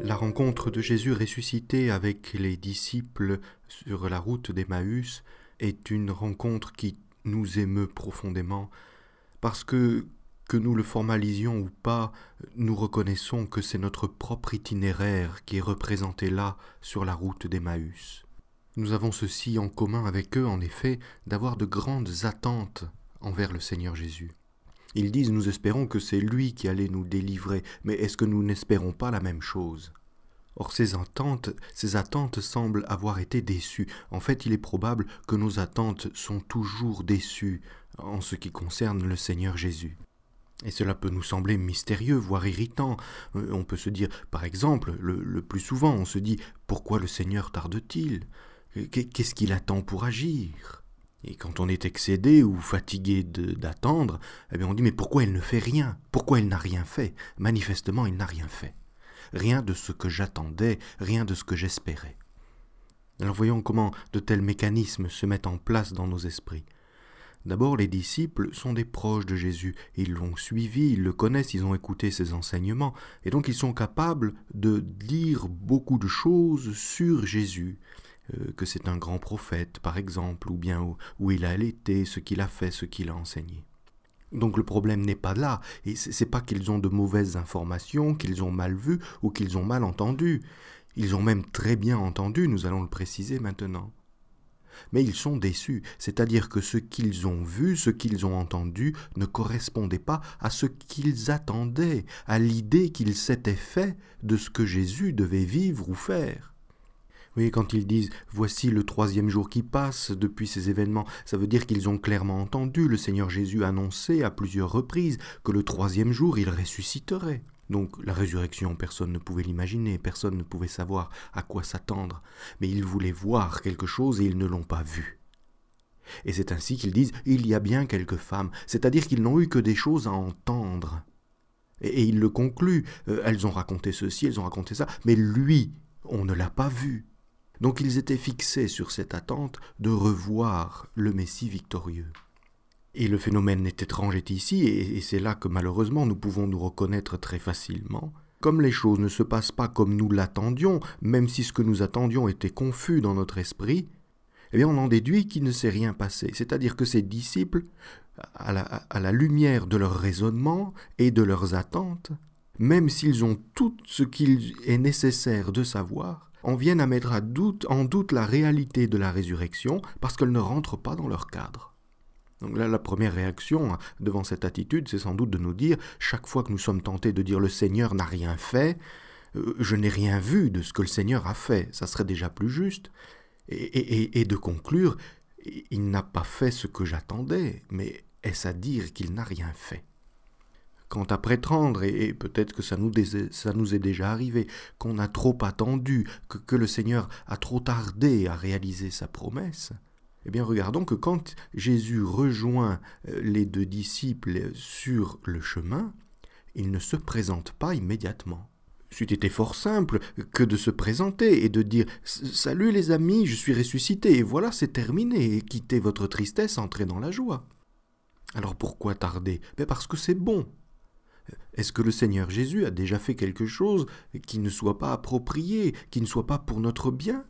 la rencontre de Jésus ressuscité avec les disciples sur la route d'Emmaüs est une rencontre qui nous émeut profondément, parce que, que nous le formalisions ou pas, nous reconnaissons que c'est notre propre itinéraire qui est représenté là sur la route d'Emmaüs. Nous avons ceci en commun avec eux, en effet, d'avoir de grandes attentes envers le Seigneur Jésus. Ils disent nous espérons que c'est lui qui allait nous délivrer, mais est-ce que nous n'espérons pas la même chose Or ces attentes, ces attentes semblent avoir été déçues. En fait, il est probable que nos attentes sont toujours déçues en ce qui concerne le Seigneur Jésus. Et cela peut nous sembler mystérieux, voire irritant. Euh, on peut se dire, par exemple, le, le plus souvent, on se dit Pourquoi le Seigneur tarde-t-il Qu'est-ce qu'il attend pour agir et quand on est excédé ou fatigué d'attendre, eh on dit mais pourquoi elle ne fait rien Pourquoi elle n'a rien fait Manifestement, elle n'a rien fait. Rien de ce que j'attendais, rien de ce que j'espérais. Alors voyons comment de tels mécanismes se mettent en place dans nos esprits. D'abord, les disciples sont des proches de Jésus, ils l'ont suivi, ils le connaissent, ils ont écouté ses enseignements, et donc ils sont capables de dire beaucoup de choses sur Jésus. Euh, que c'est un grand prophète, par exemple, ou bien où, il a été, ce qu'il a fait, ce qu'il a enseigné. Donc le problème n'est pas là, et ce n'est pas qu'ils ont de mauvaises informations, qu'ils ont mal vu ou qu'ils ont mal entendu. Ils ont même très bien entendu, nous allons le préciser maintenant. Mais ils sont déçus, c'est-à-dire que ce qu'ils ont vu, ce qu'ils ont entendu ne correspondait pas à ce qu'ils attendaient, à l'idée qu'ils s'étaient fait de ce que Jésus devait vivre ou faire. Oui, quand ils disent Voici le troisième jour qui passe depuis ces événements, ça veut dire qu'ils ont clairement entendu le Seigneur Jésus annoncer à plusieurs reprises que le troisième jour il ressusciterait. Donc la résurrection, personne ne pouvait l'imaginer, personne ne pouvait savoir à quoi s'attendre, mais ils voulaient voir quelque chose et ils ne l'ont pas vu. Et c'est ainsi qu'ils disent Il y a bien quelques femmes, c'est-à-dire qu'ils n'ont eu que des choses à entendre. Et, ils il le conclut, euh, elles ont raconté ceci, elles ont raconté ça, mais lui, on ne l'a pas vu. Donc ils étaient fixés sur cette attente de revoir le Messie victorieux. Et le phénomène est étrange est ici, et c'est là que malheureusement nous pouvons nous reconnaître très facilement. Comme les choses ne se passent pas comme nous l'attendions, même si ce que nous attendions était confus dans notre esprit, eh bien on en déduit qu'il ne s'est rien passé. C'est-à-dire que ces disciples, à la, lumière de leur raisonnement et de leurs attentes, même s'ils ont tout ce qu'il est nécessaire de savoir, en viennent à mettre en doute la réalité de la résurrection parce qu'elle ne rentre pas dans leur cadre. Donc là, la première réaction hein, devant cette attitude, c'est sans doute de nous dire, chaque fois que nous sommes tentés de dire le Seigneur n'a rien fait, euh, je n'ai rien vu de ce que le Seigneur a fait, ça serait déjà plus juste, et de conclure, il n'a pas fait ce que j'attendais, mais est-ce à dire qu'il n'a rien fait Quant à prétendre, et, peut-être que ça nous, ça nous, est déjà arrivé, qu'on a trop attendu, que, le Seigneur a trop tardé à réaliser sa promesse, eh bien regardons que quand Jésus rejoint euh, les deux disciples euh, sur le chemin, il ne se présente pas immédiatement. C'eût été fort simple que de se présenter et de dire Salut les amis, je suis ressuscité, et voilà, c'est terminé, et quittez votre tristesse, entrez dans la joie. Alors pourquoi tarder ben Parce que c'est bon, est-ce que le Seigneur Jésus a déjà fait quelque chose qui ne soit pas approprié, qui ne soit pas pour notre bien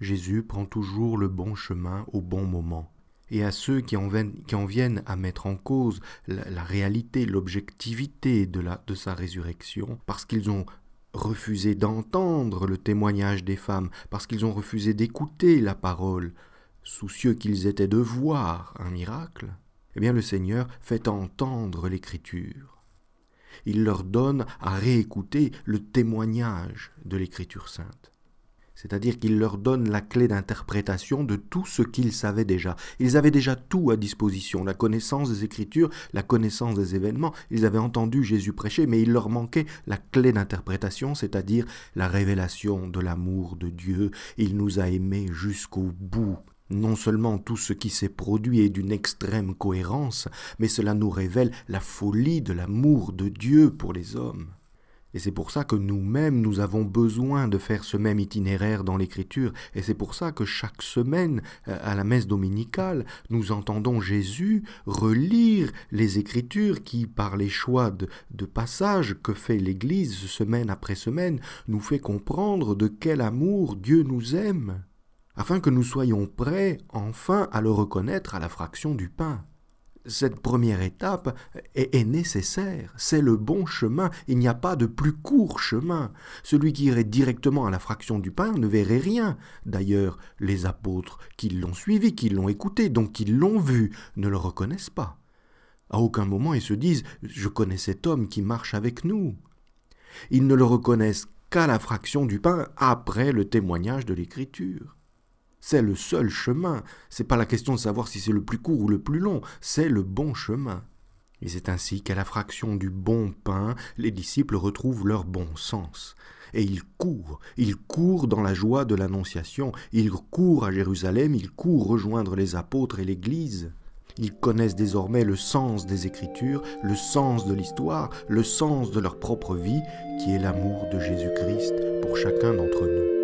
Jésus prend toujours le bon chemin au bon moment. Et à ceux qui en, viennent, à mettre en cause la, réalité, l'objectivité de sa résurrection, parce qu'ils ont refusé d'entendre le témoignage des femmes, parce qu'ils ont refusé d'écouter la parole, soucieux qu'ils étaient de voir un miracle, eh bien le Seigneur fait entendre l'écriture il leur donne à réécouter le témoignage de l'Écriture sainte. C'est-à-dire qu'il leur donne la clé d'interprétation de tout ce qu'ils savaient déjà. Ils avaient déjà tout à disposition, la connaissance des Écritures, la connaissance des événements. Ils avaient entendu Jésus prêcher, mais il leur manquait la clé d'interprétation, c'est-à-dire la révélation de l'amour de Dieu. Il nous a aimés jusqu'au bout, non seulement tout ce qui s'est produit est d'une extrême cohérence, mais cela nous révèle la folie de l'amour de Dieu pour les hommes. Et c'est pour ça que nous-mêmes, nous avons besoin de faire ce même itinéraire dans l'Écriture, et c'est pour ça que chaque semaine, euh, à la messe dominicale, nous entendons Jésus relire les Écritures qui, par les choix de, passage passages que fait l'Église semaine après semaine, nous fait comprendre de quel amour Dieu nous aime afin que nous soyons prêts enfin à le reconnaître à la fraction du pain. Cette première étape est, nécessaire, c'est le bon chemin, il n'y a pas de plus court chemin. Celui qui irait directement à la fraction du pain ne verrait rien. D'ailleurs, les apôtres qui l'ont suivi, qui l'ont écouté, donc qui l'ont vu, ne le reconnaissent pas. À aucun moment ils se disent ⁇ Je connais cet homme qui marche avec nous ⁇ Ils ne le reconnaissent qu'à la fraction du pain après le témoignage de l'Écriture. C'est le seul chemin. C'est pas la question de savoir si c'est le plus court ou le plus long, c'est le bon chemin. Et c'est ainsi qu'à la fraction du bon pain, les disciples retrouvent leur bon sens. Et ils courent, ils courent dans la joie de l'Annonciation, ils courent à Jérusalem, ils courent rejoindre les apôtres et l'Église. Ils connaissent désormais le sens des Écritures, le sens de l'histoire, le sens de leur propre vie, qui est l'amour de Jésus-Christ pour chacun d'entre nous.